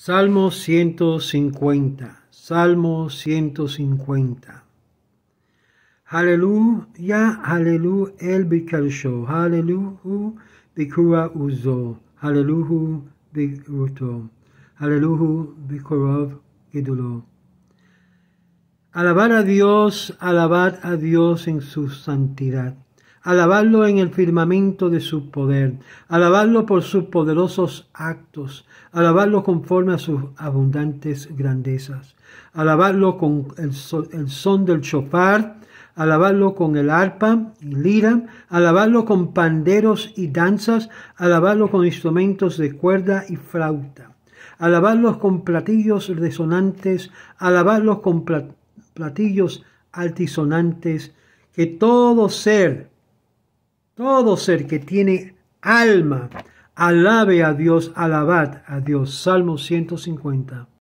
Salmo 150, Salmo 150. Aleluya, aleluya, el bikalsho, aleluya, bikura uzo, aleluya, bikuto, aleluya, bicurov, Alabad a Dios, alabad a Dios en su santidad alabarlo en el firmamento de su poder, alabarlo por sus poderosos actos, alabarlo conforme a sus abundantes grandezas, alabarlo con el, son del chofar, alabarlo con el arpa y lira, alabarlo con panderos y danzas, alabarlo con instrumentos de cuerda y flauta, Alabarlo con platillos resonantes, Alabarlo con platillos altisonantes, que todo ser todo ser que tiene alma, alabe a Dios, alabad a Dios. Salmo 150.